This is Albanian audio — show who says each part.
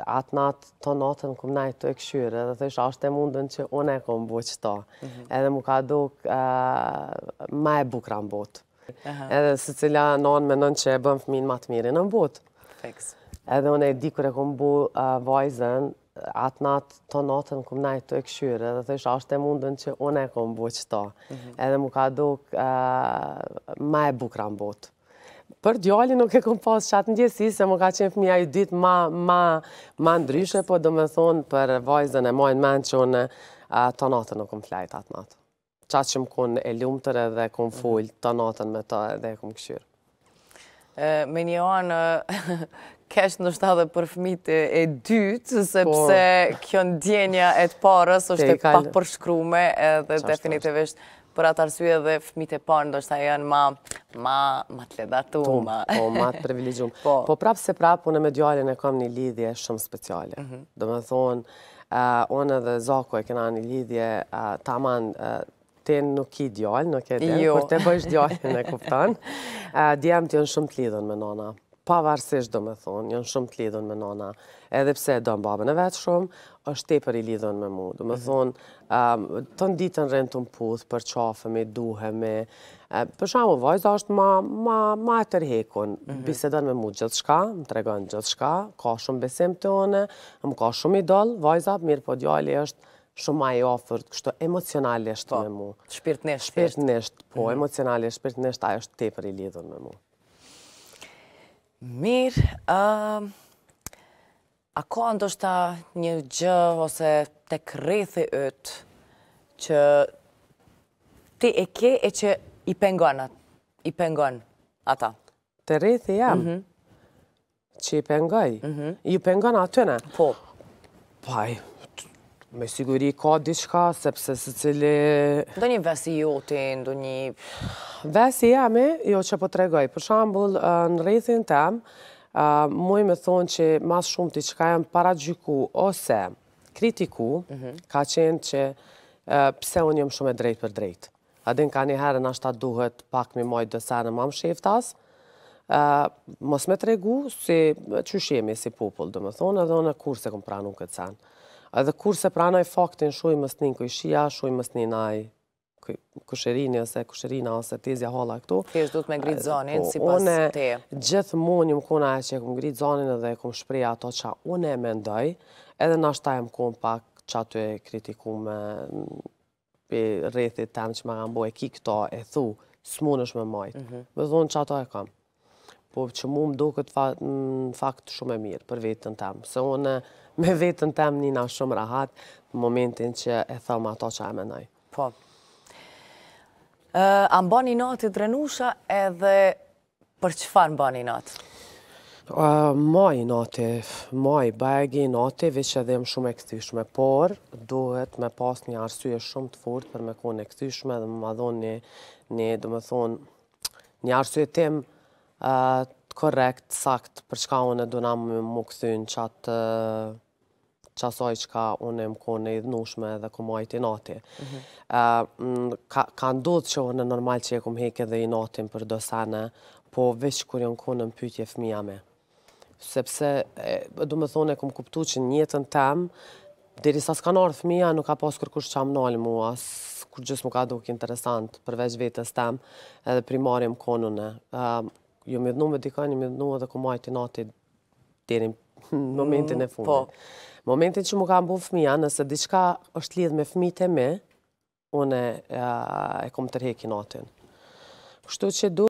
Speaker 1: atë natë të natën këmë najtë të e këshyre, dhe të isha është e mundën që unë e këmë bo mhm. edhe mu ka dukë ma e bukra në Edhe se cila nonë me nënë që e bëmë fëminë matë mirë në botë. Edhe unë e di kërë e këmë bo vajzën, atë natë të natën këmë najtë të e këshyre, dhe të isha është e mundën që unë e këmë bo mhm. edhe mu ka dukë ma e bukra në Për djali nuk e kom pas qatë ndjesi, se më ka qenë fëmija i ditë ma, ma, ma ndryshe, po do me thonë për vajzën e majnë menë që unë të natën nuk kom flajt atë natë. Qatë që më kun e lumëtër edhe kom mhm. full të natën me ta edhe kom këshyrë. Me një anë, kesh në shta dhe për fëmit e
Speaker 2: dytë, sepse po. kjo ndjenja e të parës është e pak përshkrume edhe definitivisht për atë arsye dhe fëmite e parë ndoshta janë më më më
Speaker 1: të ledatu. Po, më të privilegjuar. Po. po, prapë se prapë unë me djallën e kam një lidhje shumë speciale. Mm -hmm. Do eh, unë dhe Zako e kena një lidhje uh, eh, tamam uh, eh, nuk i djal, nuk e di, jo. kur te bësh djalin e kupton. Uh, të janë shumë të lidhën me nëna pavarësisht do me thonë, janë shumë të lidhën me nona, edhe pse do në babën e vetë shumë, është te për i lidhën me mu. Do me mhm. thonë, të nditën ditën rënë të mputh, për qafëmi, duhemi, për shumë, vajzë është ma, ma, e tërhekun, mhm. bisedën me mu gjithë shka, më tregën gjithë shka, ka shumë besim të one, më ka shumë idol, vajzë, mirë po djali është, shumë ma i ofërt, kështu emocionalisht po, me mu. Shpirtnesht. Shpirtnesht, po, mhm. emocionalisht, shpirtnesht, ajo është te për i lidhën me mu. Mirë, a
Speaker 2: ka ndoshta një gjë ose të krethi ëtë që ti e ke e që i pengon atë, i pengon
Speaker 1: ata? Të rëthi jam, mhm. që i pengoj, i mhm. pengon atë të Po. Paj, Me siguri ka diçka, sepse se cili... Do një vesi joti, do një... Vesi jemi, jo që po tregoj. Për shambull, në rejthin tem, muj me thonë që mas shumë të qka jam para gjyku ose kritiku, mhm. ka qenë që pse unë jëmë shumë e drejt për drejt. Adin ka një herë në ashtë duhet pak mi mojtë dësa në mamë shiftas, mos me tregu si që shemi si popull, do me thonë, edhe në kur se kom pranu këtë sanë. Edhe kur se pranoj faktin, shuj më snin kuj shia, shuj më snin aj kusherini ose kusherina ose tezja hola këtu.
Speaker 2: Kështë du të me gritë zonin po, si pas te.
Speaker 1: Gjithë mund një më kuna e që e këmë gritë zonin edhe e këmë shpreja ato qa une e mendoj, edhe në ashtaj më kuna pak qa të e kritiku me për rrethit ten që më gamboj e ki këto e thu, së mund është me majtë. Më mhm. thunë qa to e kam po që mu më do këtë fakt shumë e mirë për vetën tem. Se unë me vetën tem njëna shumë rahat në momentin që e thëmë ato që e menaj. Po.
Speaker 2: Eh, a më bani natë i drenusha edhe për që fa në bani natë?
Speaker 1: Eh, maj natë, maj bagi natë, veç edhe më shumë e këthyshme, por duhet me pas një arsye shumë të furt për me kone këthyshme dhe më madhon një, një, dhe thonë, një arsye temë Korrekt, sakt, për çka unë e duna më më këthyn që atë çka unë e më kone i dhënushme dhe ku majt i nati. Mhm. Ka ndodhë që unë e normal që e kumë heke dhe i natin për dosane, po veç kur jënë kone më pytje fëmija me. Sepse, du me thone, kumë kuptu që njëtën tem, diri sa s'ka nërë fëmija, nuk ka pas kërkush që amnali mua, kur gjithë më ka duke interesant përveç vetës tem, edhe primarim konune ju jo, me dhënu me dikën, ju me dhënu edhe ku majtë i natit dheri në momentin e mm, fundit. Po. Momentin që më kam bu fëmija, nëse diçka është lidhë me fëmijët e me, une e, e kom tërhek i natin. Kështu që du,